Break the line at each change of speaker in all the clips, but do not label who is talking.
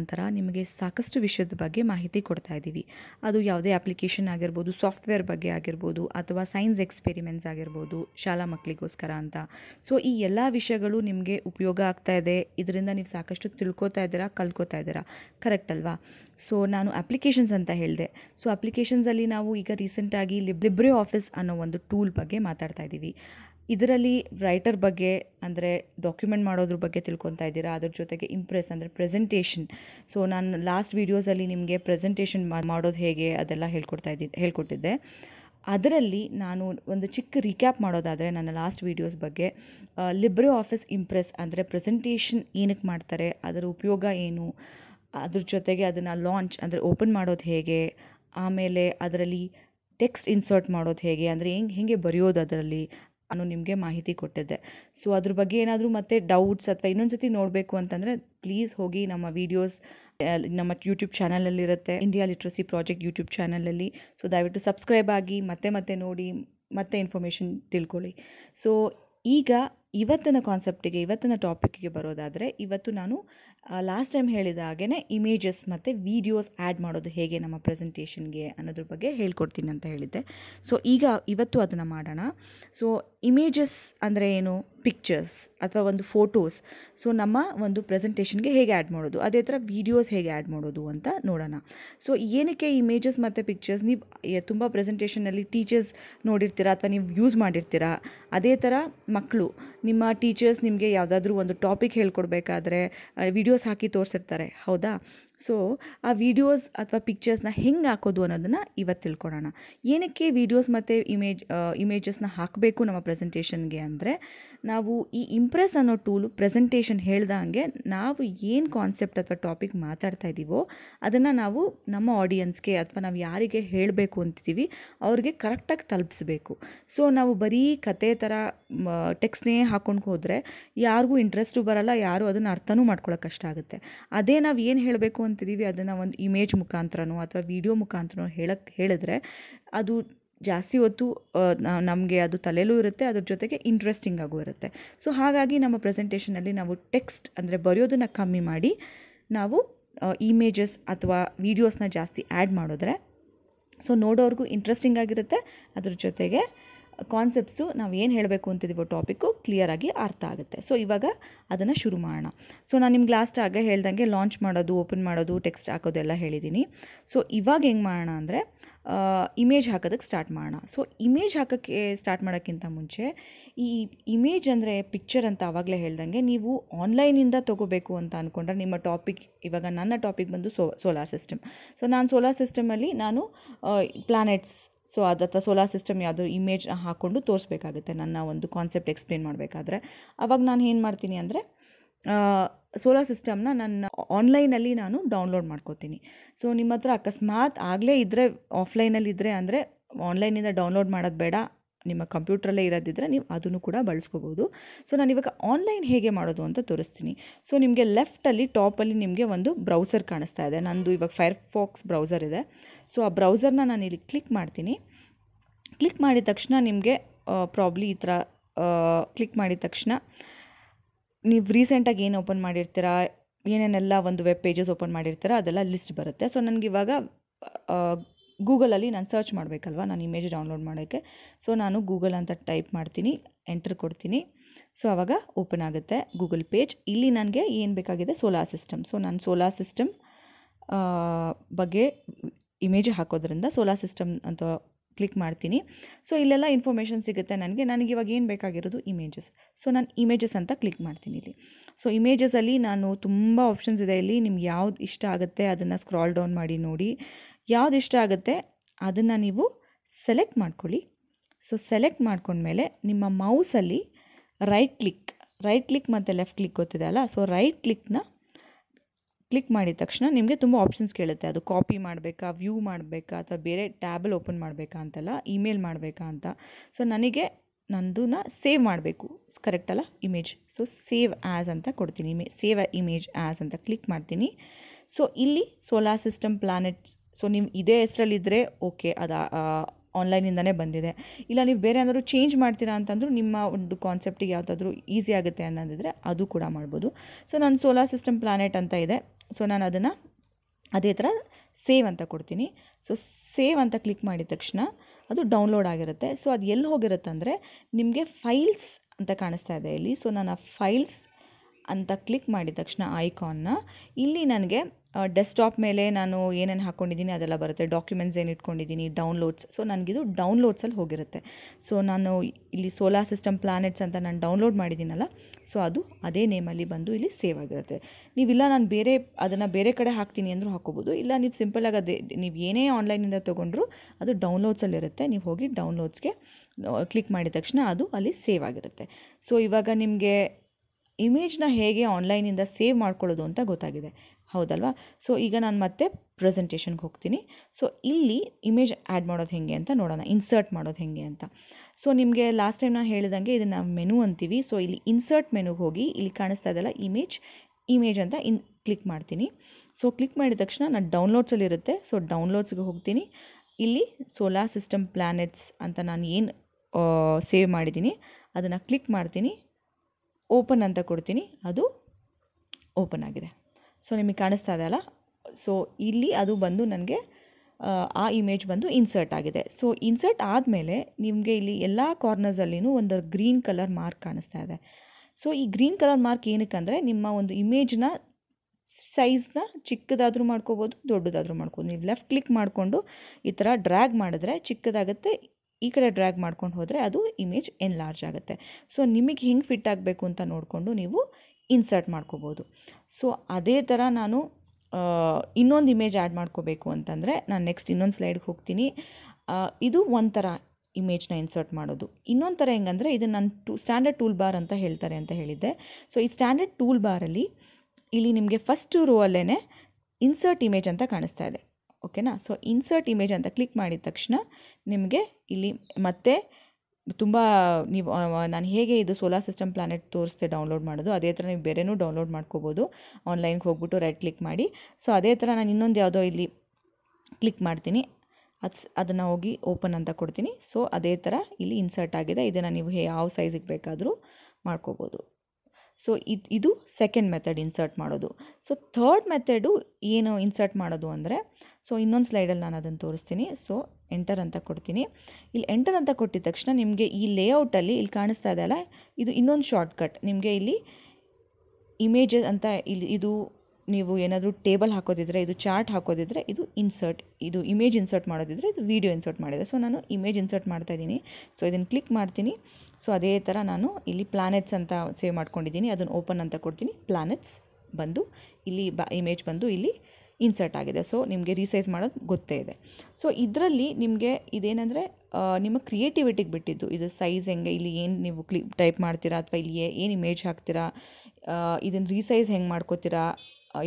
ಮುಖಾಂತರ ನಿಮಗೆ ಸಾಕಷ್ಟು ವಿಷಯದ ಬಗ್ಗೆ ಮಾಹಿತಿ ಕೊಡ್ತಾ ಇದ್ದೀವಿ ಅದು ಯಾವುದೇ ಅಪ್ಲಿಕೇಶನ್ ಆಗಿರ್ಬೋದು ಸಾಫ್ಟ್ವೇರ್ ಬಗ್ಗೆ ಆಗಿರ್ಬೋದು ಅಥವಾ ಸೈನ್ಸ್ ಎಕ್ಸ್ಪೆರಿಮೆಂಟ್ಸ್ ಆಗಿರ್ಬೋದು ಶಾಲಾ ಮಕ್ಕಳಿಗೋಸ್ಕರ ಅಂತ ಸೊ ಈ ಎಲ್ಲ ವಿಷಯಗಳು ನಿಮಗೆ ಉಪಯೋಗ ಆಗ್ತಾ ಇದೆ ಇದರಿಂದ ನೀವು ಸಾಕಷ್ಟು ತಿಳ್ಕೊತಾ ಇದ್ದೀರಾ ಕಲ್ಕೋತಾ ಇದ್ದೀರಾ ಕರೆಕ್ಟ್ ಅಲ್ವಾ ಸೊ ನಾನು ಅಪ್ಲಿಕೇಶನ್ಸ್ ಅಂತ ಹೇಳಿದೆ ಸೊ ಅಪ್ಲಿಕೇಶನ್ಸಲ್ಲಿ ನಾವು ಈಗ ರೀಸೆಂಟಾಗಿ ಲಿಬ್ರೆ ಆಫೀಸ್ ಅನ್ನೋ ಒಂದು ಟೂಲ್ ಬಗ್ಗೆ ಮಾತಾಡ್ತಾ ಇದ್ದೀವಿ ಇದರಲ್ಲಿ ರೈಟರ್ ಬಗ್ಗೆ ಅಂದರೆ ಡಾಕ್ಯುಮೆಂಟ್ ಮಾಡೋದ್ರ ಬಗ್ಗೆ ತಿಳ್ಕೊತಾ ಇದ್ದೀರಾ ಅದ್ರ ಜೊತೆಗೆ ಇಂಪ್ರೆಸ್ ಅಂದರೆ ಪ್ರೆಸೆಂಟೇಷನ್ ಸೊ ನಾನು ಲಾಸ್ಟ್ ವೀಡಿಯೋಸಲ್ಲಿ ನಿಮಗೆ ಪ್ರೆಸೆಂಟೇಷನ್ ಮಾಡೋದು ಹೇಗೆ ಅದೆಲ್ಲ ಹೇಳ್ಕೊಡ್ತಾ ಇದ್ದಿದ್ದು ಹೇಳ್ಕೊಟ್ಟಿದ್ದೆ ಅದರಲ್ಲಿ ನಾನು ಒಂದು ಚಿಕ್ಕ ರೀಕ್ಯಾಪ್ ಮಾಡೋದಾದರೆ ನನ್ನ ಲಾಸ್ಟ್ ವೀಡಿಯೋಸ್ ಬಗ್ಗೆ ಲಿಬ್ರೆ ಆಫೀಸ್ ಇಂಪ್ರೆಸ್ ಅಂದರೆ ಪ್ರೆಸೆಂಟೇಷನ್ ಏನಕ್ಕೆ ಮಾಡ್ತಾರೆ ಅದರ ಉಪಯೋಗ ಏನು ಅದ್ರ ಜೊತೆಗೆ ಅದನ್ನು ಲಾಂಚ್ ಅಂದರೆ ಓಪನ್ ಮಾಡೋದು ಹೇಗೆ ಆಮೇಲೆ ಅದರಲ್ಲಿ ಟೆಕ್ಸ್ಟ್ ಇನ್ಸರ್ಟ್ ಮಾಡೋದು ಹೇಗೆ ಅಂದರೆ ಹೆಂಗೆ ಹೇಗೆ ಬರೆಯೋದು ಅದರಲ್ಲಿ ನಾನು ನಿಮಗೆ ಮಾಹಿತಿ ಕೊಟ್ಟಿದ್ದೆ ಸೊ ಅದ್ರ ಬಗ್ಗೆ ಏನಾದರೂ ಮತ್ತೆ ಡೌಟ್ಸ್ ಅಥವಾ ಇನ್ನೊಂದು ಸತಿ ನೋಡಬೇಕು ಅಂತಂದರೆ ಪ್ಲೀಸ್ ಹೋಗಿ ನಮ್ಮ ವೀಡಿಯೋಸ್ ನಮ್ಮ ಯೂಟ್ಯೂಬ್ ಚಾನಲಲ್ಲಿರುತ್ತೆ ಇಂಡಿಯಾ ಲಿಟ್ರಸಿ ಪ್ರಾಜೆಕ್ಟ್ ಯೂಟ್ಯೂಬ್ ಚಾನಲಲ್ಲಿ ಸೊ ದಯವಿಟ್ಟು ಸಬ್ಸ್ಕ್ರೈಬ್ ಆಗಿ ಮತ್ತೆ ಮತ್ತೆ ನೋಡಿ ಮತ್ತೆ ಇನ್ಫಾರ್ಮೇಷನ್ ತಿಳ್ಕೊಳ್ಳಿ ಸೊ ಈಗ ಇವತ್ತಿನ ಕಾನ್ಸೆಪ್ಟಿಗೆ ಇವತ್ತಿನ ಟಾಪಿಕ್ಗೆ ಬರೋದಾದರೆ ಇವತ್ತು ನಾನು ಲಾಸ್ಟ್ ಟೈಮ್ ಹೇಳಿದ ಹಾಗೆಯೇ ಇಮೇಜಸ್ ಮತ್ತು ವೀಡಿಯೋಸ್ ಆ್ಯಡ್ ಮಾಡೋದು ಹೇಗೆ ನಮ್ಮ ಪ್ರೆಸೆಂಟೇಷನ್ಗೆ ಅನ್ನೋದ್ರ ಬಗ್ಗೆ ಹೇಳ್ಕೊಡ್ತೀನಿ ಅಂತ ಹೇಳಿದ್ದೆ ಸೊ ಈಗ ಇವತ್ತು ಅದನ್ನು ಮಾಡೋಣ ಸೊ ಇಮೇಜಸ್ ಅಂದರೆ ಏನು ಪಿಕ್ಚರ್ಸ್ ಅಥವಾ ಒಂದು ಫೋಟೋಸ್ ಸೊ ನಮ್ಮ ಒಂದು ಪ್ರೆಸೆಂಟೇಷನ್ಗೆ ಹೇಗೆ ಆ್ಯಡ್ ಮಾಡೋದು ಅದೇ ಥರ ವೀಡಿಯೋಸ್ ಹೇಗೆ ಆ್ಯಡ್ ಮಾಡೋದು ಅಂತ ನೋಡೋಣ ಸೊ ಏನಕ್ಕೆ ಇಮೇಜಸ್ ಮತ್ತು ಪಿಕ್ಚರ್ಸ್ ನೀವು ತುಂಬ ಪ್ರೆಸೆಂಟೇಷನಲ್ಲಿ ಟೀಚರ್ಸ್ ನೋಡಿರ್ತೀರಾ ಅಥವಾ ನೀವು ಯೂಸ್ ಮಾಡಿರ್ತೀರಾ ಅದೇ ಥರ ಮಕ್ಕಳು ನಿಮ್ಮ ಟೀಚರ್ಸ್ ನಿಮಗೆ ಯಾವುದಾದ್ರೂ ಒಂದು ಟಾಪಿಕ್ ಹೇಳ್ಕೊಡ್ಬೇಕಾದ್ರೆ ವಿಡಿಯೋಸ್ ಹಾಕಿ ತೋರಿಸಿರ್ತಾರೆ ಹೌದಾ ಸೊ ಆ ವೀಡಿಯೋಸ್ ಅಥವಾ ಪಿಕ್ಚರ್ಸ್ನ ಹೆಂಗೆ ಹಾಕೋದು ಅನ್ನೋದನ್ನು ಇವತ್ತು ತಿಳ್ಕೊಳ್ಳೋಣ ಏನಕ್ಕೆ ವೀಡಿಯೋಸ್ ಮತ್ತು ಇಮೇಜ್ ಇಮೇಜಸ್ನ ಹಾಕಬೇಕು ನಮ್ಮ ಪ್ರೆಸೆಂಟೇಷನ್ಗೆ ಅಂದರೆ ನಾವು ಈ ಇಂಪ್ರೆಸ್ ಅನ್ನೋ ಟೂಲು ಪ್ರೆಸೆಂಟೇಷನ್ ಹೇಳ್ದಂಗೆ ನಾವು ಏನು ಕಾನ್ಸೆಪ್ಟ್ ಅಥವಾ ಟಾಪಿಕ್ ಮಾತಾಡ್ತಾ ಇದ್ದೀವೋ ಅದನ್ನು ನಾವು ನಮ್ಮ ಆಡಿಯನ್ಸ್ಗೆ ಅಥವಾ ನಾವು ಯಾರಿಗೆ ಹೇಳಬೇಕು ಅಂತಿದ್ದೀವಿ ಅವ್ರಿಗೆ ಕರೆಕ್ಟಾಗಿ ತಲುಪಿಸ್ಬೇಕು ಸೊ ನಾವು ಬರೀ ಕತೆ ಥರ ಟೆಕ್ಸ್ಟ್ನೇ ಹಾಕೊಂಡು ಹೋದರೆ ಯಾರಿಗೂ ಇಂಟ್ರೆಸ್ಟು ಬರಲ್ಲ ಯಾರೂ ಅದನ್ನು ಅರ್ಥನೂ ಮಾಡ್ಕೊಳ್ಳೋಕೆ ಕಷ್ಟ ಆಗುತ್ತೆ ಅದೇ ನಾವು ಏನು ಹೇಳಬೇಕು ಅಂತಿದ್ದೀವಿ ಅದನ್ನು ಒಂದು ಇಮೇಜ್ ಮುಖಾಂತರನೋ ಅಥವಾ ವಿಡಿಯೋ ಮುಖಾಂತರನೋ ಹೇಳಕ್ಕೆ ಹೇಳಿದ್ರೆ ಅದು ಜಾಸ್ತಿ ಹೊತ್ತು ನಮಗೆ ಅದು ತಲೆಯಲ್ಲೂ ಇರುತ್ತೆ ಅದ್ರ ಜೊತೆಗೆ ಇಂಟ್ರೆಸ್ಟಿಂಗ್ ಆಗೂ ಇರುತ್ತೆ ಸೊ ಹಾಗಾಗಿ ನಮ್ಮ ಪ್ರೆಸೆಂಟೇಷನಲ್ಲಿ ನಾವು ಟೆಕ್ಸ್ಟ್ ಅಂದರೆ ಬರೆಯೋದನ್ನು ಕಮ್ಮಿ ಮಾಡಿ ನಾವು ಇಮೇಜಸ್ ಅಥವಾ ವೀಡಿಯೋಸ್ನ ಜಾಸ್ತಿ ಆ್ಯಡ್ ಮಾಡಿದ್ರೆ ಸೊ ನೋಡೋರ್ಗು ಇಂಟ್ರೆಸ್ಟಿಂಗ್ ಆಗಿರುತ್ತೆ ಅದ್ರ ಜೊತೆಗೆ ಕಾನ್ಸೆಪ್ಟ್ಸು ನಾವು ಏನು ಹೇಳಬೇಕು ಅಂತಿದ್ದೀವೋ ಟಾಪಿಕ್ಕು ಕ್ಲಿಯರಾಗಿ ಅರ್ಥ ಆಗುತ್ತೆ ಸೊ ಇವಾಗ ಅದನ್ನು ಶುರು ಮಾಡೋಣ ಸೊ ನಾನು ನಿಮ್ಗೆ ಲಾಸ್ಟ್ ಆಗ ಹೇಳ್ದಂಗೆ ಲಾಂಚ್ ಮಾಡೋದು ಓಪನ್ ಮಾಡೋದು ಟೆಕ್ಸ್ಟ್ ಹಾಕೋದೆಲ್ಲ ಹೇಳಿದ್ದೀನಿ ಸೊ ಇವಾಗ ಹೆಂಗೆ ಮಾಡೋಣ ಅಂದರೆ ಇಮೇಜ್ ಹಾಕೋದಕ್ಕೆ ಸ್ಟಾರ್ಟ್ ಮಾಡೋಣ ಸೊ ಇಮೇಜ್ ಹಾಕೋಕ್ಕೆ ಸ್ಟಾರ್ಟ್ ಮಾಡೋಕ್ಕಿಂತ ಮುಂಚೆ ಈ ಇಮೇಜ್ ಅಂದರೆ ಪಿಕ್ಚರ್ ಅಂತ ಆವಾಗಲೇ ಹೇಳ್ದಂಗೆ ನೀವು ಆನ್ಲೈನಿಂದ ತೊಗೋಬೇಕು ಅಂತ ಅಂದ್ಕೊಂಡ್ರೆ ನಿಮ್ಮ ಟಾಪಿಕ್ ಇವಾಗ ನನ್ನ ಟಾಪಿಕ್ ಬಂದು ಸೋ ಸೋಲಾರ್ ಸಿಸ್ಟಮ್ ಸೊ ನಾನು ಸೋಲಾರ್ ಸಿಸ್ಟಮಲ್ಲಿ ನಾನು ಪ್ಲಾನೆಟ್ಸ್ ಸೊ ಅದತ್ತ ಸೋಲಾರ್ ಸಿಸ್ಟಮ್ ಯಾವುದೋ ಇಮೇಜ್ ಹಾಕ್ಕೊಂಡು ತೋರಿಸ್ಬೇಕಾಗುತ್ತೆ ನನ್ನ ಒಂದು ಕಾನ್ಸೆಪ್ಟ್ ಎಕ್ಸ್ಪ್ಲೇನ್ ಮಾಡಬೇಕಾದ್ರೆ ಅವಾಗ ನಾನು ಏನು ಮಾಡ್ತೀನಿ ಅಂದರೆ ಸೋಲಾರ್ ಸಿಸ್ಟಮ್ನ ನನ್ನ ಆನ್ಲೈನಲ್ಲಿ ನಾನು ಡೌನ್ಲೋಡ್ ಮಾಡ್ಕೋತೀನಿ ಸೊ ನಿಮ್ಮ ಹತ್ರ ಅಕಸ್ಮಾತ್ ಆಗಲೇ ಇದ್ದರೆ ಆಫ್ಲೈನಲ್ಲಿ ಇದ್ದರೆ ಅಂದರೆ ಆನ್ಲೈನಿಂದ ಡೌನ್ಲೋಡ್ ಮಾಡೋದು ಬೇಡ ನಿಮ್ಮ ಕಂಪ್ಯೂಟ್ರಲ್ಲೇ ಇರೋದಿದ್ದರೆ ನೀವು ಅದನ್ನು ಕೂಡ ಬಳಸ್ಕೋಬೋದು ಸೊ ನಾನಿವಾಗ ಆನ್ಲೈನ್ ಹೇಗೆ ಮಾಡೋದು ಅಂತ ತೋರಿಸ್ತೀನಿ ಸೊ ನಿಮಗೆ ಲೆಫ್ಟಲ್ಲಿ ಟಾಪಲ್ಲಿ ನಿಮಗೆ ಒಂದು ಬ್ರೌಸರ್ ಕಾಣಿಸ್ತಾ ಇದೆ ನಂದು ಇವಾಗ ಫೈರ್ ಫಾಕ್ಸ್ ಬ್ರೌಸರ್ ಇದೆ ಸೊ ಆ ಬ್ರೌಸರ್ನ ನಾನು ಇಲ್ಲಿ ಕ್ಲಿಕ್ ಮಾಡ್ತೀನಿ ಕ್ಲಿಕ್ ಮಾಡಿದ ತಕ್ಷಣ ನಿಮಗೆ ಪ್ರಾಬ್ಲಿ ಈ ಥರ ಕ್ಲಿಕ್ ಮಾಡಿದ ತಕ್ಷಣ ನೀವು ರೀಸೆಂಟಾಗಿ ಏನು ಓಪನ್ ಮಾಡಿರ್ತೀರಾ ಏನೇನೆಲ್ಲ ಒಂದು ವೆಬ್ ಪೇಜಸ್ ಓಪನ್ ಮಾಡಿರ್ತೀರಾ ಅದೆಲ್ಲ ಲಿಸ್ಟ್ ಬರುತ್ತೆ ಸೊ ನನಗಿವಾಗ ಗೂಗಲಲ್ಲಿ ನಾನು ಸರ್ಚ್ ಮಾಡಬೇಕಲ್ವ ನಾನು ಇಮೇಜ್ ಡೌನ್ಲೋಡ್ ಮಾಡೋಕ್ಕೆ ಸೊ ನಾನು ಗೂಗಲ್ ಅಂತ ಟೈಪ್ ಮಾಡ್ತೀನಿ ಎಂಟ್ರ್ ಕೊಡ್ತೀನಿ ಸೊ ಆವಾಗ ಓಪನ್ ಆಗುತ್ತೆ ಗೂಗಲ್ ಪೇಜ್ ಇಲ್ಲಿ ನನಗೆ ಏನು ಬೇಕಾಗಿದೆ ಸೋಲಾರ್ ಸಿಸ್ಟಮ್ ಸೊ ನಾನು ಸೋಲಾರ್ ಸಿಸ್ಟಮ್ ಬಗ್ಗೆ ಇಮೇಜ್ ಹಾಕೋದ್ರಿಂದ ಸೋಲಾರ್ ಸಿಸ್ಟಮ್ ಅಂತ ಕ್ಲಿಕ್ ಮಾಡ್ತೀನಿ ಸೊ ಇಲ್ಲೆಲ್ಲ ಇನ್ಫಾರ್ಮೇಷನ್ ಸಿಗುತ್ತೆ ನನಗೆ ನನಗೆ ಇವಾಗ ಏನು ಬೇಕಾಗಿರೋದು ಇಮೇಜಸ್ ಸೊ ನಾನು ಇಮೇಜಸ್ ಅಂತ ಕ್ಲಿಕ್ ಮಾಡ್ತೀನಿ ಇಲ್ಲಿ ಸೊ ಇಮೇಜಸಲ್ಲಿ ನಾನು ತುಂಬ ಆಪ್ಷನ್ಸ್ ಇದೆ ಇಲ್ಲಿ ನಿಮ್ಗೆ ಯಾವ್ದು ಇಷ್ಟ ಆಗುತ್ತೆ ಅದನ್ನು ಸ್ಕ್ರಾಲ್ ಡೌನ್ ಮಾಡಿ ನೋಡಿ ಯಾವ್ದು ಇಷ್ಟ ಆಗುತ್ತೆ ಅದನ್ನು ನೀವು ಸೆಲೆಕ್ಟ್ ಮಾಡ್ಕೊಳ್ಳಿ ಸೊ ಸೆಲೆಕ್ಟ್ ಮಾಡ್ಕೊಂಡ್ಮೇಲೆ ನಿಮ್ಮ ಮೌಸಲ್ಲಿ ರೈಟ್ ಕ್ಲಿಕ್ ರೈಟ್ ಕ್ಲಿಕ್ ಮತ್ತು ಲೆಫ್ಟ್ ಕ್ಲಿಕ್ ಗೊತ್ತಿದೆ ಅಲ್ಲ ಸೊ ರೈಟ್ ಕ್ಲಿಕ್ನ ಕ್ಲಿಕ್ ಮಾಡಿದ ತಕ್ಷಣ ನಿಮಗೆ ತುಂಬ ಆಪ್ಷನ್ಸ್ ಕೇಳುತ್ತೆ ಅದು ಕಾಪಿ ಮಾಡಬೇಕಾ ವ್ಯೂ ಮಾಡಬೇಕಾ ಅಥವಾ ಬೇರೆ ಟ್ಯಾಬಲ್ ಓಪನ್ ಮಾಡಬೇಕಾ ಅಂತಲ್ಲ ಇಮೇಲ್ ಮಾಡಬೇಕಾ ಅಂತ ಸೊ ನನಗೆ ನಂದುನ ಸೇವ್ ಮಾಡಬೇಕು ಕರೆಕ್ಟ್ ಅಲ್ಲ ಇಮೇಜ್ ಸೊ ಸೇವ್ ಆ್ಯಸ್ ಅಂತ ಕೊಡ್ತೀನಿ ಇಮೇ ಸೇವ್ ಇಮೇಜ್ ಆ್ಯಸ್ ಅಂತ ಕ್ಲಿಕ್ ಮಾಡ್ತೀನಿ ಸೊ ಇಲ್ಲಿ ಸೋಲಾರ್ ಸಿಸ್ಟಮ್ ಪ್ಲಾನೆಟ್ಸ್ ಸೊ ನಿಮ್ಮ ಇದೇ ಹೆಸರಲ್ಲಿದ್ದರೆ ಓಕೆ ಅದು ಆನ್ಲೈನಿಂದನೇ ಬಂದಿದೆ ಇಲ್ಲ ನೀವು ಬೇರೆ ಏನಾದರೂ ಚೇಂಜ್ ಮಾಡ್ತೀರಾ ಅಂತಂದರೂ ನಿಮ್ಮ ಒಂದು ಕಾನ್ಸೆಪ್ಟಿಗೆ ಯಾವುದಾದ್ರೂ ಈಸಿ ಆಗುತ್ತೆ ಅನ್ನೋದಿದ್ರೆ ಅದು ಕೂಡ ಮಾಡ್ಬೋದು ಸೊ ನಾನು ಸೋಲಾರ್ ಸಿಸ್ಟಮ್ ಪ್ಲಾನೆಟ್ ಅಂತ ಇದೆ ಸೊ ನಾನು ಅದನ್ನು ಅದೇ ಥರ ಸೇವ್ ಅಂತ ಕೊಡ್ತೀನಿ ಸೊ ಸೇವ್ ಅಂತ ಕ್ಲಿಕ್ ಮಾಡಿದ ತಕ್ಷಣ ಅದು ಡೌನ್ಲೋಡ್ ಆಗಿರುತ್ತೆ ಸೊ ಅದು ಎಲ್ಲಿ ಹೋಗಿರುತ್ತೆ ಅಂದರೆ ನಿಮಗೆ ಫೈಲ್ಸ್ ಅಂತ ಕಾಣಿಸ್ತಾ ಇದೆ ಇಲ್ಲಿ ಸೊ ನಾನು ಆ ಫೈಲ್ಸ್ ಅಂತ ಕ್ಲಿಕ್ ಮಾಡಿದ ತಕ್ಷಣ ಐಕಾನ್ನ ಇಲ್ಲಿ ನನಗೆ ಡೆಸ್ಕ್ಟಾಪ್ ಮೇಲೆ ನಾನು ಏನೇನು ಹಾಕ್ಕೊಂಡಿದ್ದೀನಿ ಅದೆಲ್ಲ ಬರುತ್ತೆ ಡಾಕ್ಯುಮೆಂಟ್ಸ್ ಏನು ಇಟ್ಕೊಂಡಿದ್ದೀನಿ ಡೌನ್ಲೋಡ್ಸ್ ಸೊ ನನಗಿದು ಡೌನ್ಲೋಡ್ಸಲ್ಲಿ ಹೋಗಿರುತ್ತೆ ಸೊ ನಾನು ಇಲ್ಲಿ ಸೋಲಾರ್ ಸಿಸ್ಟಮ್ ಪ್ಲಾನೆಟ್ಸ್ ಅಂತ ನಾನು ಡೌನ್ಲೋಡ್ ಮಾಡಿದ್ದೀನಲ್ಲ ಸೊ ಅದು ಅದೇ ನೇಮಲ್ಲಿ ಬಂದು ಇಲ್ಲಿ ಸೇವ್ ಆಗಿರುತ್ತೆ ನೀವಿಲ್ಲ ನಾನು ಬೇರೆ ಅದನ್ನು ಬೇರೆ ಕಡೆ ಹಾಕ್ತೀನಿ ಅಂದರೂ ಹಾಕೋಬೋದು ಇಲ್ಲ ನೀವು ಸಿಂಪಲಾಗಿ ಅದೇ ನೀವು ಏನೇ ಆನ್ಲೈನಿಂದ ತೊಗೊಂಡ್ರು ಅದು ಇರುತ್ತೆ ನೀವು ಹೋಗಿ ಡೌನ್ಲೋಡ್ಸ್ಗೆ ಕ್ಲಿಕ್ ಮಾಡಿದ ತಕ್ಷಣ ಅದು ಅಲ್ಲಿ ಸೇವ್ ಆಗಿರುತ್ತೆ ಸೊ ಇವಾಗ ನಿಮಗೆ ಇಮೇಜ್ನ ಹೇಗೆ ಆನ್ಲೈನಿಂದ ಸೇವ್ ಮಾಡ್ಕೊಳ್ಳೋದು ಅಂತ ಗೊತ್ತಾಗಿದೆ ಹೌದಲ್ವಾ ಸೊ ಈಗ ನಾನು ಮತ್ತೆ ಪ್ರೆಸೆಂಟೇಷನ್ಗೆ ಹೋಗ್ತೀನಿ ಸೊ ಇಲ್ಲಿ ಇಮೇಜ್ ಆ್ಯಡ್ ಮಾಡೋದು ಹೇಗೆ ಅಂತ ನೋಡೋಣ ಇನ್ಸರ್ಟ್ ಮಾಡೋದು ಹೇಗೆ ಅಂತ ಸೊ ನಿಮಗೆ ಲಾಸ್ಟ್ ಟೈಮ್ ನಾನು ಹೇಳಿದಂಗೆ ಇದನ್ನು ನಾವು ಮೆನು ಅಂತೀವಿ ಸೊ ಇಲ್ಲಿ ಇನ್ಸರ್ಟ್ ಮೆನುಗೆ ಹೋಗಿ ಇಲ್ಲಿ ಕಾಣಿಸ್ತಾ ಇದೆಲ್ಲ ಇಮೇಜ್ ಇಮೇಜ್ ಅಂತ ಇನ್ ಕ್ಲಿಕ್ ಮಾಡ್ತೀನಿ ಸೊ ಕ್ಲಿಕ್ ಮಾಡಿದ ತಕ್ಷಣ ನಾನು ಡೌನ್ಲೋಡ್ಸಲ್ಲಿ ಇರುತ್ತೆ ಸೊ ಡೌನ್ಲೋಡ್ಸ್ಗೆ ಹೋಗ್ತೀನಿ ಇಲ್ಲಿ ಸೋಲಾರ್ ಸಿಸ್ಟಮ್ ಪ್ಲ್ಯಾನೆಟ್ಸ್ ಅಂತ ನಾನು ಏನು ಸೇವ್ ಮಾಡಿದ್ದೀನಿ ಅದನ್ನು ಕ್ಲಿಕ್ ಮಾಡ್ತೀನಿ ಓಪನ್ ಅಂತ ಕೊಡ್ತೀನಿ ಅದು ಓಪನ್ ಆಗಿದೆ ಸೊ ನಿಮಗೆ ಕಾಣಿಸ್ತಾ ಇದೆ ಅಲ್ಲ ಸೊ ಇಲ್ಲಿ ಅದು ಬಂದು ನನಗೆ ಆ ಇಮೇಜ್ ಬಂದು ಇನ್ಸರ್ಟ್ ಆಗಿದೆ ಸೊ ಇನ್ಸರ್ಟ್ ಆದಮೇಲೆ ನಿಮಗೆ ಇಲ್ಲಿ ಎಲ್ಲ ಕಾರ್ನರ್ಸಲ್ಲಿನೂ ಒಂದು ಗ್ರೀನ್ ಕಲರ್ ಮಾರ್ಕ್ ಕಾಣಿಸ್ತಾ ಇದೆ ಸೊ ಈ ಗ್ರೀನ್ ಕಲರ್ ಮಾರ್ಕ್ ಏನಕ್ಕೆ ನಿಮ್ಮ ಒಂದು ಇಮೇಜ್ನ ಸೈಜ್ನ ಚಿಕ್ಕದಾದರೂ ಮಾಡ್ಕೋಬೋದು ದೊಡ್ಡದಾದರೂ ಮಾಡ್ಬೋದು ನೀವು ಲೆಫ್ಟ್ ಕ್ಲಿಕ್ ಮಾಡಿಕೊಂಡು ಈ ಥರ ಡ್ರ್ಯಾಗ್ ಮಾಡಿದ್ರೆ ಚಿಕ್ಕದಾಗುತ್ತೆ ಈ ಕಡೆ ಡ್ರ್ಯಾಗ್ ಮಾಡ್ಕೊಂಡು ಹೋದರೆ ಅದು ಇಮೇಜ್ ಎನ್ಲಾರ್ಜ್ ಆಗುತ್ತೆ ಸೊ ನಿಮಗೆ ಹೆಂಗೆ ಫಿಟ್ ಆಗಬೇಕು ಅಂತ ನೋಡಿಕೊಂಡು ನೀವು ಇನ್ಸರ್ಟ್ ಮಾಡ್ಕೋಬೋದು ಸೊ ಅದೇ ಥರ ನಾನು ಇನ್ನೊಂದು ಇಮೇಜ್ ಆ್ಯಡ್ ಮಾಡ್ಕೋಬೇಕು ಅಂತಂದರೆ ನಾನು ನೆಕ್ಸ್ಟ್ ಇನ್ನೊಂದು ಸ್ಲೈಡ್ಗೆ ಹೋಗ್ತೀನಿ ಇದು ಒಂಥರ ಇಮೇಜ್ನ ಇನ್ಸರ್ಟ್ ಮಾಡೋದು ಇನ್ನೊಂದು ಥರ ಹೆಂಗಂದರೆ ಇದು ನಾನು ಟೂ ಸ್ಟ್ಯಾಂಡರ್ಡ್ ಟೂಲ್ ಬಾರ್ ಅಂತ ಹೇಳ್ತಾರೆ ಅಂತ ಹೇಳಿದ್ದೆ ಸೊ ಈ ಸ್ಟ್ಯಾಂಡರ್ಡ್ ಟೂಲ್ ಬಾರಲ್ಲಿ ಇಲ್ಲಿ ನಿಮಗೆ ಫಸ್ಟ್ ರೋ ಅಲ್ಲೇ ಇನ್ಸರ್ಟ್ ಇಮೇಜ್ ಅಂತ ಕಾಣಿಸ್ತಾ ಇದೆ ಓಕೆನಾ ಸೊ ಇನ್ಸರ್ಟ್ ಇಮೇಜ್ ಅಂತ ಕ್ಲಿಕ್ ಮಾಡಿದ ತಕ್ಷಣ ನಿಮಗೆ ಇಲ್ಲಿ ಮತ್ತೆ ತುಂಬ ನೀವು ನಾನು ಹೇಗೆ ಇದು ಸೋಲಾರ್ ಸಿಸ್ಟಮ್ ಪ್ಲಾನೆಟ್ ತೋರಿಸ್ತೆ ಡೌನ್ಲೋಡ್ ಮಾಡೋದು ಅದೇ ಥರ ನೀವು ಬೇರೆನೂ ಡೌನ್ಲೋಡ್ ಮಾಡ್ಕೋಬೋದು ಆನ್ಲೈನ್ಗೆ ಹೋಗ್ಬಿಟ್ಟು ರೈಟ್ ಕ್ಲಿಕ್ ಮಾಡಿ ಸೊ ಅದೇ ಥರ ನಾನು ಇನ್ನೊಂದು ಯಾವುದೋ ಇಲ್ಲಿ ಕ್ಲಿಕ್ ಮಾಡ್ತೀನಿ ಅದು ಅದನ್ನು ಹೋಗಿ ಓಪನ್ ಅಂತ ಕೊಡ್ತೀನಿ ಸೊ ಅದೇ ಥರ ಇಲ್ಲಿ ಇನ್ಸರ್ಟ್ ಆಗಿದೆ ಇದನ್ನು ನೀವು ಯಾವ ಸೈಜಿಗೆ ಬೇಕಾದರೂ ಮಾಡ್ಕೋಬೋದು ಸೊ ಇದು ಇದು ಸೆಕೆಂಡ್ ಮೆಥಡ್ ಇನ್ಸರ್ಟ್ ಮಾಡೋದು ಸೊ ಥರ್ಡ್ ಮೆಥಡು ಏನು ಇನ್ಸರ್ಟ್ ಮಾಡೋದು ಅಂದರೆ ಸೊ ಇನ್ನೊಂದು ಸ್ಲೈಡಲ್ಲಿ ನಾನು ಅದನ್ನು ತೋರಿಸ್ತೀನಿ ಸೊ ಎಂಟರ್ ಅಂತ ಕೊಡ್ತೀನಿ ಇಲ್ಲಿ ಎಂಟರ್ ಅಂತ ಕೊಟ್ಟಿದ ತಕ್ಷಣ ನಿಮಗೆ ಈ ಲೇಔಟಲ್ಲಿ ಇಲ್ಲಿ ಕಾಣಿಸ್ತಾ ಇದೆ ಅಲ್ಲ ಇದು ಇನ್ನೊಂದು ಶಾರ್ಟ್ಕಟ್ ನಿಮಗೆ ಇಲ್ಲಿ ಇಮೇಜ್ ಅಂತ ಇಲ್ಲಿ ಇದು ನೀವು ಏನಾದರೂ ಟೇಬಲ್ ಹಾಕೋದಿದ್ರೆ ಇದು ಚಾರ್ಟ್ ಹಾಕೋದಿದ್ರೆ ಇದು ಇನ್ಸರ್ಟ್ ಇದು ಇಮೇಜ್ ಇನ್ಸರ್ಟ್ ಮಾಡೋದಿದ್ರೆ ಇದು ವಿಡಿಯೋ ಇನ್ಸರ್ಟ್ ಮಾಡಿದೆ ಸೊ ನಾನು ಇಮೇಜ್ ಇನ್ಸರ್ಟ್ ಮಾಡ್ತಾ ಇದ್ದೀನಿ ಸೊ ಇದನ್ನು ಕ್ಲಿಕ್ ಮಾಡ್ತೀನಿ ಸೊ ಅದೇ ಥರ ನಾನು ಇಲ್ಲಿ ಪ್ಲಾನೆಟ್ಸ್ ಅಂತ ಸೇವ್ ಮಾಡ್ಕೊಂಡಿದ್ದೀನಿ ಅದನ್ನು ಓಪನ್ ಅಂತ ಕೊಡ್ತೀನಿ ಪ್ಲಾನೆಟ್ಸ್ ಬಂದು ಇಲ್ಲಿ ಬ ಇಮೇಜ್ ಬಂದು ಇಲ್ಲಿ ಇನ್ಸರ್ಟ್ ಆಗಿದೆ ಸೊ ನಿಮಗೆ ರೀಸೈಸ್ ಮಾಡೋದು ಗೊತ್ತೇ ಇದೆ ಸೊ ಇದರಲ್ಲಿ ನಿಮಗೆ ಇದೇನೆಂದರೆ ನಿಮ್ಮ ಕ್ರಿಯೇಟಿವಿಟಿಗೆ ಬಿಟ್ಟಿದ್ದು ಇದು ಸೈಜ್ ಹೆಂಗೆ ಇಲ್ಲಿ ಏನು ನೀವು ಕ್ಲಿ ಟೈಪ್ ಮಾಡ್ತೀರಾ ಅಥವಾ ಇಲ್ಲಿ ಏನು ಇಮೇಜ್ ಹಾಕ್ತೀರಾ ಇದನ್ನು ರೀಸೈಸ್ ಹೆಂಗೆ ಮಾಡ್ಕೋತೀರಾ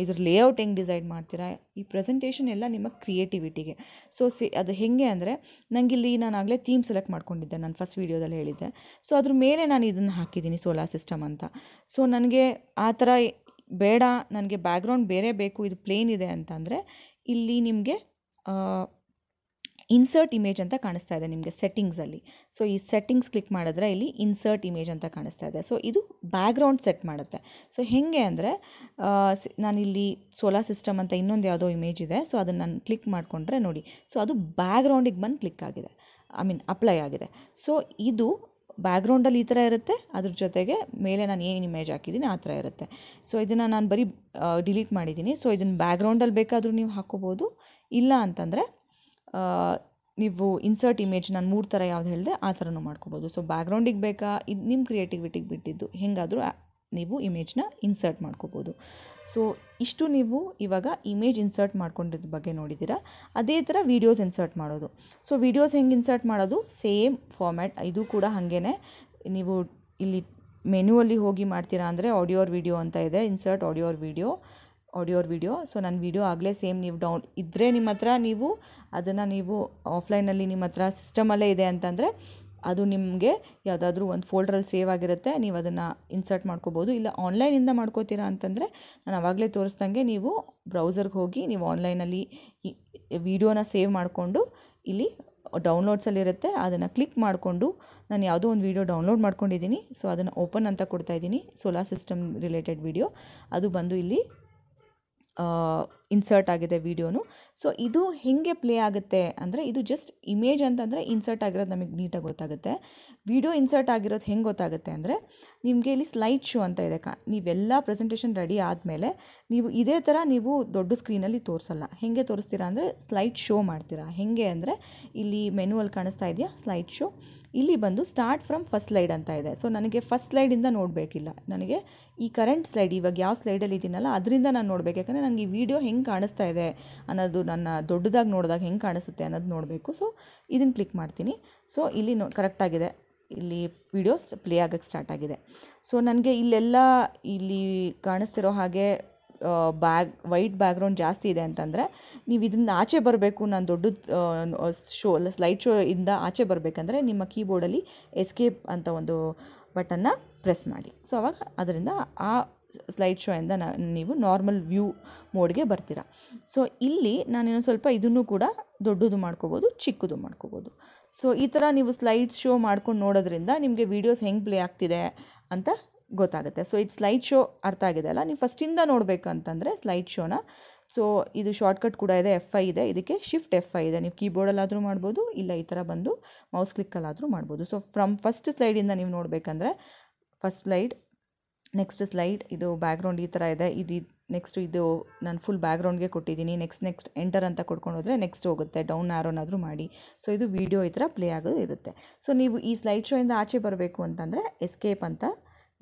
ಇದ್ರ ಲೇಔಟ್ ಹೆಂಗೆ ಡಿಸೈಡ್ ಮಾಡ್ತೀರಾ ಈ ಪ್ರೆಸೆಂಟೇಷನ್ ಎಲ್ಲ ನಿಮ್ಮ ಕ್ರಿಯೇಟಿವಿಟಿಗೆ ಸೊ ಸಿ ಅದು ಹೇಗೆ ಅಂದರೆ ನನಗಿಲ್ಲಿ ನಾನು ಆಗಲೇ ಥೀಮ್ ಸೆಲೆಕ್ಟ್ ಮಾಡ್ಕೊಂಡಿದ್ದೆ ನಾನು ಫಸ್ಟ್ ವೀಡಿಯೋದಲ್ಲಿ ಹೇಳಿದ್ದೆ ಸೊ ಅದ್ರ ಮೇಲೆ ನಾನು ಇದನ್ನು ಹಾಕಿದ್ದೀನಿ ಸೋಲಾರ್ ಸಿಸ್ಟಮ್ ಅಂತ ಸೊ ನನಗೆ ಆ ಥರ ಬೇಡ ನನಗೆ ಬ್ಯಾಕ್ಗ್ರೌಂಡ್ ಬೇರೆ ಬೇಕು ಇದು ಪ್ಲೇನ್ ಇದೆ ಅಂತಂದರೆ ಇಲ್ಲಿ ನಿಮಗೆ ಇನ್ಸರ್ಟ್ ಇಮೇಜ್ ಅಂತ ಕಾಣಿಸ್ತಾ ಇದೆ ನಿಮಗೆ ಸೆಟ್ಟಿಂಗ್ಸಲ್ಲಿ ಸೊ ಈ ಸೆಟ್ಟಿಂಗ್ಸ್ ಕ್ಲಿಕ್ ಮಾಡಿದ್ರೆ ಇಲ್ಲಿ ಇನ್ಸರ್ಟ್ ಇಮೇಜ್ ಅಂತ ಕಾಣಿಸ್ತಾ ಇದೆ ಸೊ ಇದು ಬ್ಯಾಕ್ಗ್ರೌಂಡ್ ಸೆಟ್ ಮಾಡುತ್ತೆ ಸೊ ಹೇಗೆ ಅಂದರೆ ನಾನಿಲ್ಲಿ ಸೋಲಾರ್ ಸಿಸ್ಟಮ್ ಅಂತ ಇನ್ನೊಂದು ಯಾವುದೋ ಇಮೇಜ್ ಇದೆ ಸೊ ಅದನ್ನು ನಾನು ಕ್ಲಿಕ್ ಮಾಡಿಕೊಂಡ್ರೆ ನೋಡಿ ಸೊ ಅದು ಬ್ಯಾಕ್ಗ್ರೌಂಡಿಗೆ ಬಂದು ಕ್ಲಿಕ್ ಆಗಿದೆ ಐ ಮೀನ್ ಅಪ್ಲೈ ಆಗಿದೆ ಸೊ ಇದು ಬ್ಯಾಕ್ಗ್ರೌಂಡಲ್ಲಿ ಈ ಥರ ಇರುತ್ತೆ ಅದ್ರ ಜೊತೆಗೆ ಮೇಲೆ ನಾನು ಏನು ಇಮೇಜ್ ಹಾಕಿದ್ದೀನಿ ಆ ಥರ ಇರುತ್ತೆ ಸೊ ಇದನ್ನು ನಾನು ಬರೀ ಡಿಲೀಟ್ ಮಾಡಿದ್ದೀನಿ ಸೊ ಇದನ್ನು ಬ್ಯಾಕ್ಗ್ರೌಂಡಲ್ಲಿ ಬೇಕಾದರೂ ನೀವು ಹಾಕೋಬೋದು ಇಲ್ಲ ಅಂತಂದರೆ ನೀವು ಇನ್ಸರ್ಟ್ ಇಮೇಜ್ ನಾನು ಮೂರು ಥರ ಯಾವ್ದು ಹೇಳಿದೆ ಆ ಥರನೂ ಮಾಡ್ಕೋಬೋದು ಸೊ ಬ್ಯಾಕ್ಗ್ರೌಂಡಿಗೆ ಬೇಕಾ ಇದು ನಿಮ್ಮ ಕ್ರಿಯೇಟಿವಿಟಿಗೆ ಬಿಟ್ಟಿದ್ದು ಹೆಂಗಾದರೂ ನೀವು ಇಮೇಜ್ನ ಇನ್ಸರ್ಟ್ ಮಾಡ್ಕೋಬೋದು ಸೊ ಇಷ್ಟು ನೀವು ಇವಾಗ ಇಮೇಜ್ ಇನ್ಸರ್ಟ್ ಮಾಡ್ಕೊಂಡಿದ್ದ ಬಗ್ಗೆ ನೋಡಿದ್ದೀರಾ ಅದೇ ಥರ ವೀಡಿಯೋಸ್ ಇನ್ಸರ್ಟ್ ಮಾಡೋದು ಸೊ ವೀಡಿಯೋಸ್ ಹೆಂಗೆ ಇನ್ಸರ್ಟ್ ಮಾಡೋದು ಸೇಮ್ ಫಾರ್ಮ್ಯಾಟ್ ಇದು ಕೂಡ ಹಾಗೇ ನೀವು ಇಲ್ಲಿ ಅಲ್ಲಿ ಹೋಗಿ ಮಾಡ್ತೀರಾ ಅಂದರೆ ಆಡಿಯೋ ವೀಡಿಯೋ ಅಂತ ಇದೆ insert audio video audio video so ನನ್ನ ವಿಡಿಯೋ ಆಗಲೇ ಸೇಮ್ ನೀವು ಡೌನ್ ಇದ್ದರೆ ನಿಮ್ಮ ಹತ್ರ ನೀವು ಅದನ್ನು ನೀವು ಆಫ್ಲೈನಲ್ಲಿ ನಿಮ್ಮ ಹತ್ರ ಸಿಸ್ಟಮಲ್ಲೇ ಇದೆ ಅಂತಂದರೆ ಅದು ನಿಮಗೆ ಯಾವುದಾದ್ರೂ ಒಂದು ಫೋಲ್ಡ್ರಲ್ಲಿ ಸೇವ್ ಆಗಿರುತ್ತೆ ನೀವು ಅದನ್ನು ಇನ್ಸರ್ಟ್ ಮಾಡ್ಕೋಬೋದು ಇಲ್ಲ ಆನ್ಲೈನಿಂದ ಮಾಡ್ಕೋತೀರಾ ಅಂತಂದರೆ ನಾನು ಆವಾಗಲೇ ತೋರಿಸ್ದಂಗೆ ನೀವು ಬ್ರೌಸರ್ಗೆ ಹೋಗಿ ನೀವು ಆನ್ಲೈನಲ್ಲಿ ವಿಡಿಯೋನ ಸೇವ್ ಮಾಡಿಕೊಂಡು ಇಲ್ಲಿ ಡೌನ್ಲೋಡ್ಸಲ್ಲಿರುತ್ತೆ ಅದನ್ನು ಕ್ಲಿಕ್ ಮಾಡಿಕೊಂಡು ನಾನು ಯಾವುದೋ ಒಂದು ವೀಡಿಯೋ ಡೌನ್ಲೋಡ್ ಮಾಡ್ಕೊಂಡಿದ್ದೀನಿ ಸೊ ಅದನ್ನು ಓಪನ್ ಅಂತ ಕೊಡ್ತಾಯಿದ್ದೀನಿ ಸೋಲಾರ್ ಸಿಸ್ಟಮ್ ರಿಲೇಟೆಡ್ ವೀಡಿಯೋ ಅದು ಬಂದು ಇಲ್ಲಿ 呃。ಇನ್ಸರ್ಟ್ ಆಗಿದೆ ವಿಡಿಯೋನು ಸೊ ಇದು ಹೆಂಗೆ ಪ್ಲೇ ಆಗುತ್ತೆ ಅಂದರೆ ಇದು ಜಸ್ಟ್ ಇಮೇಜ್ ಅಂತಂದರೆ ಇನ್ಸರ್ಟ್ ಆಗಿರೋದು ನಮಗೆ ನೀಟಾಗಿ ಗೊತ್ತಾಗುತ್ತೆ ವಿಡಿಯೋ ಇನ್ಸರ್ಟ್ ಆಗಿರೋದು ಹೆಂಗೆ ಗೊತ್ತಾಗುತ್ತೆ ಅಂದರೆ ನಿಮಗೆ ಇಲ್ಲಿ ಸ್ಲೈಡ್ ಶೋ ಅಂತ ಇದೆ ಕಾ ನೀವೆಲ್ಲ ಪ್ರೆಸೆಂಟೇಷನ್ ರೆಡಿ ಆದಮೇಲೆ ನೀವು ಇದೇ ಥರ ನೀವು ದೊಡ್ಡ ಸ್ಕ್ರೀನಲ್ಲಿ ತೋರಿಸಲ್ಲ ಹೇಗೆ ತೋರಿಸ್ತೀರಾ ಅಂದರೆ ಸ್ಲೈಡ್ ಶೋ ಮಾಡ್ತೀರಾ ಹೇಗೆ ಅಂದರೆ ಇಲ್ಲಿ ಮೆನುವಲ್ಲಿ ಕಾಣಿಸ್ತಾ ಇದೆಯಾ ಸ್ಲೈಡ್ ಶೋ ಇಲ್ಲಿ ಬಂದು ಸ್ಟಾರ್ಟ್ ಫ್ರಮ್ ಫಸ್ಟ್ ಸ್ಲೈಡ್ ಅಂತ ಇದೆ ಸೊ ನನಗೆ ಫಸ್ಟ್ ಸ್ಲೈಡಿಂದ ನೋಡಬೇಕಿಲ್ಲ ನನಗೆ ಈ ಕರೆಂಟ್ ಸ್ಲೈಡ್ ಇವಾಗ ಯಾವ ಸ್ಲೈಡಲ್ಲಿ ಇದ್ದೀನಲ್ಲ ಅದರಿಂದ ನಾನು ನೋಡಬೇಕು ಯಾಕಂದರೆ ನನಗೆ ಈ ವಿಡಿಯೋ ಹೆಂಗೆ ಹೆಂಗೆ ಕಾಣಿಸ್ತಾ ಇದೆ ಅನ್ನೋದು ನನ್ನ ದೊಡ್ಡದಾಗಿ ನೋಡಿದಾಗ ಹೆಂಗೆ ಕಾಣಿಸುತ್ತೆ ಅನ್ನೋದು ನೋಡಬೇಕು ಸೊ ಇದನ್ನು ಕ್ಲಿಕ್ ಮಾಡ್ತೀನಿ ಸೊ ಇಲ್ಲಿ ನೋ ಕರೆಕ್ಟಾಗಿದೆ ಇಲ್ಲಿ ವಿಡಿಯೋ ಪ್ಲೇ ಆಗೋಕ್ಕೆ ಸ್ಟಾರ್ಟ್ ಆಗಿದೆ ಸೊ ನನಗೆ ಇಲ್ಲೆಲ್ಲ ಇಲ್ಲಿ ಕಾಣಿಸ್ತಿರೋ ಹಾಗೆ ಬ್ಯಾಗ್ ವೈಟ್ ಬ್ಯಾಗ್ರೌಂಡ್ ಜಾಸ್ತಿ ಇದೆ ಅಂತಂದರೆ ನೀವು ಇದನ್ನು ಆಚೆ ಬರಬೇಕು ನಾನು ದೊಡ್ಡ ಶೋ ಸ್ಲೈಡ್ ಶೋ ಇಂದ ಆಚೆ ಬರಬೇಕಂದ್ರೆ ನಿಮ್ಮ ಕೀಬೋರ್ಡಲ್ಲಿ ಎಸ್ಕೇಪ್ ಅಂತ ಒಂದು ಬಟನ್ನ ಪ್ರೆಸ್ ಮಾಡಿ ಸೊ ಅವಾಗ ಅದರಿಂದ ಆ ಸ್ಲೈಡ್ ಶೋ ಇಂದ ನೀವು ನಾರ್ಮಲ್ ವ್ಯೂ ಮೋಡ್ಗೆ ಬರ್ತೀರಾ ಸೊ ಇಲ್ಲಿ ನಾನು ಸ್ವಲ್ಪ ಇದನ್ನು ಕೂಡ ದೊಡ್ಡದು ಮಾಡ್ಕೋಬೋದು ಚಿಕ್ಕದು ಮಾಡ್ಕೋಬೋದು ಸೊ ಈ ಥರ ನೀವು ಸ್ಲೈಡ್ ಶೋ ಮಾಡ್ಕೊಂಡು ನೋಡೋದ್ರಿಂದ ನಿಮಗೆ ವೀಡಿಯೋಸ್ ಹೆಂಗೆ ಪ್ಲೇ ಆಗ್ತಿದೆ ಅಂತ ಗೊತ್ತಾಗುತ್ತೆ ಸೊ ಇದು ಸ್ಲೈಡ್ ಶೋ ಅರ್ಥ ಆಗಿದೆ ಅಲ್ಲ ನೀವು ಫಸ್ಟಿಂದ ನೋಡಬೇಕಂತಂದರೆ ಸ್ಲೈಡ್ ಶೋನ ಸೊ ಇದು ಶಾರ್ಟ್ಕಟ್ ಕೂಡ ಇದೆ ಎಫ್ ಐ ಇದೆ ಇದಕ್ಕೆ ಶಿಫ್ಟ್ ಎಫ್ ಐ ಇದೆ ನೀವು ಕೀಬೋರ್ಡಲ್ಲಾದರೂ ಮಾಡ್ಬೋದು ಇಲ್ಲ ಈ ಥರ ಬಂದು ಮೌಸ್ ಕ್ಲಿಕ್ಕಲ್ಲಾದರೂ ಮಾಡ್ಬೋದು ಸೊ ಫ್ರಮ್ ಫಸ್ಟ್ ಸ್ಲೈಡಿಂದ ನೀವು ನೋಡಬೇಕಂದ್ರೆ ಫಸ್ಟ್ ಸ್ಲೈಡ್ ನೆಕ್ಸ್ಟ್ ಸ್ಲೈಡ್ ಇದು ಬ್ಯಾಕ್ಗ್ರೌಂಡ್ ಈ ಥರ ಇದೆ ಇದು ನೆಕ್ಸ್ಟ್ ಇದು ನಾನು ಫುಲ್ ಬ್ಯಾಕ್ಗ್ರೌಂಡ್ಗೆ ಕೊಟ್ಟಿದ್ದೀನಿ ನೆಕ್ಸ್ಟ್ ನೆಕ್ಸ್ಟ್ ಎಂಟರ್ ಅಂತ ಕೊಡ್ಕೊಂಡು ಹೋದರೆ ನೆಕ್ಸ್ಟ್ ಹೋಗುತ್ತೆ ಡೌನ್ ಆರೋನಾದರೂ ಮಾಡಿ ಸೊ ಇದು ವೀಡಿಯೋ ಈ ಥರ ಪ್ಲೇ ಆಗೋದು ಇರುತ್ತೆ ಸೊ ನೀವು ಈ ಸ್ಲೈಡ್ ಶೋಯಿಂದ ಆಚೆ ಬರಬೇಕು ಅಂತಂದರೆ ಎಸ್ಕೇಪ್ ಅಂತ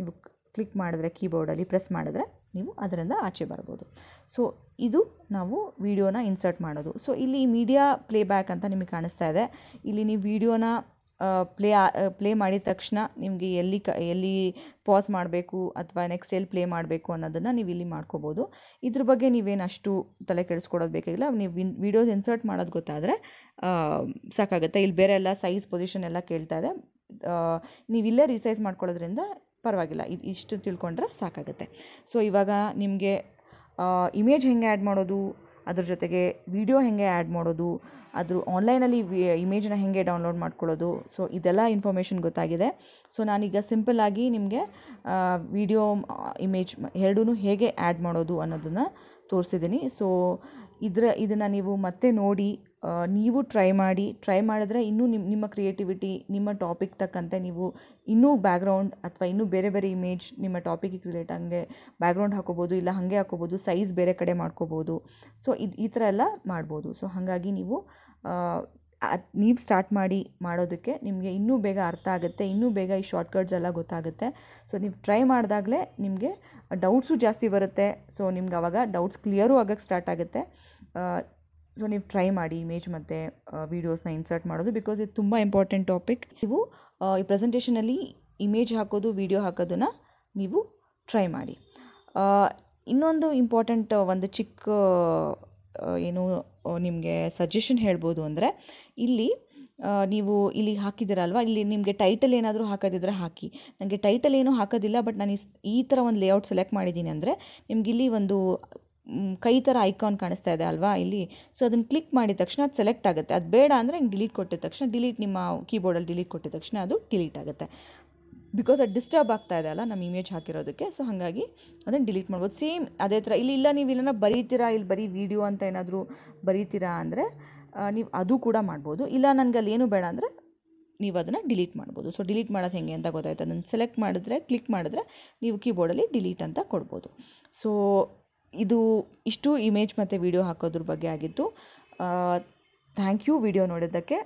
ನೀವು ಕ್ಲಿಕ್ ಮಾಡಿದ್ರೆ ಕೀಬೋರ್ಡಲ್ಲಿ ಪ್ರೆಸ್ ಮಾಡಿದ್ರೆ ನೀವು ಅದರಿಂದ ಆಚೆ ಬರ್ಬೋದು ಸೊ ಇದು ನಾವು ವೀಡಿಯೋನ ಇನ್ಸರ್ಟ್ ಮಾಡೋದು ಸೊ ಇಲ್ಲಿ ಮೀಡಿಯಾ ಪ್ಲೇಬ್ಯಾಕ್ ಅಂತ ನಿಮಗೆ ಕಾಣಿಸ್ತಾ ಇದೆ ಇಲ್ಲಿ ನೀವು ವೀಡಿಯೋನ ಪ್ಲೇ ಪ್ಲೇ ಮಾಡಿದ ತಕ್ಷಣ ನಿಮಗೆ ಎಲ್ಲಿ ಕ ಎಲ್ಲಿ ಪಾಸ್ ಮಾಡಬೇಕು ಅಥವಾ ನೆಕ್ಸ್ಟ್ ಎಲ್ಲಿ ಪ್ಲೇ ಮಾಡಬೇಕು ಅನ್ನೋದನ್ನು ನೀವು ಇಲ್ಲಿ ಮಾಡ್ಕೋಬೋದು ಇದ್ರ ಬಗ್ಗೆ ನೀವೇನು ಅಷ್ಟು ತಲೆ ಕೆಡಿಸ್ಕೊಡೋದು ಬೇಕಾಗಿಲ್ಲ ನೀವು ವಿನ್ ವೀಡಿಯೋಸ್ ಇನ್ಸರ್ಟ್ ಮಾಡೋದು ಗೊತ್ತಾದರೆ ಸಾಕಾಗುತ್ತೆ ಇಲ್ಲಿ ಬೇರೆ ಎಲ್ಲ ಸೈಜ್ ಪೊಸಿಷನ್ ಎಲ್ಲ ಕೇಳ್ತಾ ಇದೆ ನೀವಿಲ್ಲೇ ರಿಸೈಸ್ ಮಾಡ್ಕೊಳ್ಳೋದ್ರಿಂದ ಪರವಾಗಿಲ್ಲ ಇದು ಇಷ್ಟು ತಿಳ್ಕೊಂಡ್ರೆ ಸಾಕಾಗುತ್ತೆ ಸೊ ಇವಾಗ ನಿಮಗೆ ಇಮೇಜ್ ಹೆಂಗೆ ಆ್ಯಡ್ ಮಾಡೋದು ಅದ್ರ ಜೊತೆಗೆ ವೀಡಿಯೋ ಹೇಗೆ ಆ್ಯಡ್ ಮಾಡೋದು ಅದ್ರ ಆನ್ಲೈನಲ್ಲಿ ಇಮೇಜ್ನ ಹೆಂಗೆ ಡೌನ್ಲೋಡ್ ಮಾಡ್ಕೊಳ್ಳೋದು ಸೊ ಇದೆಲ್ಲ ಇನ್ಫಾರ್ಮೇಷನ್ ಗೊತ್ತಾಗಿದೆ ಸೊ ನಾನೀಗ ಸಿಂಪಲ್ಲಾಗಿ ನಿಮಗೆ ವೀಡಿಯೋ ಇಮೇಜ್ ಎರಡೂ ಹೇಗೆ ಆ್ಯಡ್ ಮಾಡೋದು ಅನ್ನೋದನ್ನು ತೋರಿಸಿದ್ದೀನಿ ಸೊ ಇದರ ಇದನ್ನು ನೀವು ಮತ್ತೆ ನೋಡಿ ನೀವು ಟ್ರೈ ಮಾಡಿ ಟ್ರೈ ಮಾಡಿದ್ರೆ ಇನ್ನೂ ನಿಮ್ಮ ನಿಮ್ಮ ಕ್ರಿಯೇಟಿವಿಟಿ ನಿಮ್ಮ ಟಾಪಿಕ್ ತಕ್ಕಂತೆ ನೀವು ಇನ್ನೂ ಬ್ಯಾಗ್ರೌಂಡ್ ಅಥವಾ ಇನ್ನೂ ಬೇರೆ ಬೇರೆ ಇಮೇಜ್ ನಿಮ್ಮ ಟಾಪಿಕಿಗೆ ರಿಲೇಟ್ ಹಂಗೆ ಬ್ಯಾಗ್ರೌಂಡ್ ಹಾಕೋಬೋದು ಇಲ್ಲ ಹಾಗೆ ಹಾಕೋಬೋದು ಸೈಜ್ ಬೇರೆ ಕಡೆ ಮಾಡ್ಕೋಬೋದು ಸೊ ಇದು ಈ ಥರ ಎಲ್ಲ ಮಾಡ್ಬೋದು ಸೊ ಹಾಗಾಗಿ ನೀವು ನೀವು ಸ್ಟಾರ್ಟ್ ಮಾಡಿ ಮಾಡೋದಕ್ಕೆ ನಿಮಗೆ ಇನ್ನೂ ಬೇಗ ಅರ್ಥ ಆಗುತ್ತೆ ಇನ್ನೂ ಬೇಗ ಈ ಶಾರ್ಟ್ಕಟ್ಸ್ ಎಲ್ಲ ಗೊತ್ತಾಗುತ್ತೆ ಸೊ ನೀವು ಟ್ರೈ ಮಾಡಿದಾಗಲೇ ನಿಮಗೆ ಡೌಟ್ಸು ಜಾಸ್ತಿ ಬರುತ್ತೆ ಸೊ ನಿಮ್ಗೆ ಅವಾಗ ಡೌಟ್ಸ್ ಕ್ಲಿಯರು ಆಗಕ್ಕೆ ಸ್ಟಾರ್ಟ್ ಆಗುತ್ತೆ ಸೊ ನೀವು ಟ್ರೈ ಮಾಡಿ ಇಮೇಜ್ ಮತ್ತು ವೀಡಿಯೋಸ್ನ ಇನ್ಸರ್ಟ್ ಮಾಡೋದು ಬಿಕಾಸ್ ಇದು ತುಂಬ ಇಂಪಾರ್ಟೆಂಟ್ ಟಾಪಿಕ್ ನೀವು ಈ ಪ್ರೆಸೆಂಟೇಷನಲ್ಲಿ ಇಮೇಜ್ ಹಾಕೋದು ವೀಡಿಯೋ ಹಾಕೋದನ್ನು ನೀವು ಟ್ರೈ ಮಾಡಿ ಇನ್ನೊಂದು ಇಂಪಾರ್ಟೆಂಟ್ ಒಂದು ಚಿಕ್ಕ ಏನು ನಿಮಗೆ ಸಜೆಷನ್ ಹೇಳ್ಬೋದು ಅಂದರೆ ಇಲ್ಲಿ ನೀವು ಇಲ್ಲಿ ಹಾಕಿದ್ದೀರಲ್ವ ಇಲ್ಲಿ ನಿಮಗೆ ಟೈಟಲ್ ಏನಾದರೂ ಹಾಕೋದಿದ್ರೆ ಹಾಕಿ ನನಗೆ ಟೈಟಲ್ ಏನೂ ಹಾಕೋದಿಲ್ಲ ಬಟ್ ನಾನು ಈ ಥರ ಒಂದು ಲೇಔಟ್ ಸೆಲೆಕ್ಟ್ ಮಾಡಿದ್ದೀನಿ ಅಂದರೆ ನಿಮ್ಗೆ ಇಲ್ಲಿ ಒಂದು ಕೈ ಥರ ಐಕಾನ್ ಕಾಣಿಸ್ತಾ ಇದೆ ಅಲ್ವಾ ಇಲ್ಲಿ ಸೊ ಅದನ್ನು ಕ್ಲಿಕ್ ಮಾಡಿದ ತಕ್ಷಣ ಅದು ಸೆಲೆಕ್ಟ್ ಆಗುತ್ತೆ ಅದು ಬೇಡ ಅಂದರೆ ಹಿಂಗೆ ಡಿಲೀಟ್ ಕೊಟ್ಟಿದ ತಕ್ಷಣ ಡಿಲೀಟ್ ನಿಮ್ಮ ಕೀಬೋರ್ಡಲ್ಲಿ ಡಿಲೀಟ್ ಕೊಟ್ಟಿದ ತಕ್ಷಣ ಅದು ಡಿಲೀಟ್ ಆಗುತ್ತೆ ಬಿಕಾಸ್ ಅದು ಡಿಸ್ಟರ್ಬ್ ಆಗ್ತಾ ಇದೆ ಅಲ್ಲ ನಮ್ಮ ಇಮೇಜ್ ಹಾಕಿರೋದಕ್ಕೆ ಸೊ ಹಾಗಾಗಿ ಅದನ್ನು ಡಿಲೀಟ್ ಮಾಡ್ಬೋದು ಸೇಮ್ ಅದೇ ಥರ ಇಲ್ಲಿ ಇಲ್ಲ ನೀವು ಇಲ್ಲನ ಬರೀತೀರಾ ಇಲ್ಲಿ ಬರೀ ವಿಡಿಯೋ ಅಂತ ಏನಾದರೂ ಬರೀತೀರಾ ಅಂದರೆ ನೀವು ಅದು ಕೂಡ ಮಾಡ್ಬೋದು ಇಲ್ಲ ನನಗೆ ಅಲ್ಲಿ ಏನು ಬೇಡ ಅಂದರೆ ನೀವು ಅದನ್ನು ಡಿಲೀಟ್ ಮಾಡ್ಬೋದು ಸೊ ಡಿಲೀಟ್ ಮಾಡೋದು ಹೇಗೆ ಅಂತ ಗೊತ್ತಾಯ್ತು ಅದನ್ನು ಸೆಲೆಕ್ಟ್ ಮಾಡಿದ್ರೆ ಕ್ಲಿಕ್ ಮಾಡಿದ್ರೆ ನೀವು ಕೀಬೋರ್ಡಲ್ಲಿ ಡಿಲೀಟ್ ಅಂತ ಕೊಡ್ಬೋದು ಸೊ ಇದು ಇಷ್ಟು ಇಮೇಜ್ ಮತ್ತು ವಿಡಿಯೋ ಹಾಕೋದ್ರ ಬಗ್ಗೆ ಆಗಿತ್ತು ಥ್ಯಾಂಕ್ ಯು ವಿಡಿಯೋ ನೋಡಿದ್ದಕ್ಕೆ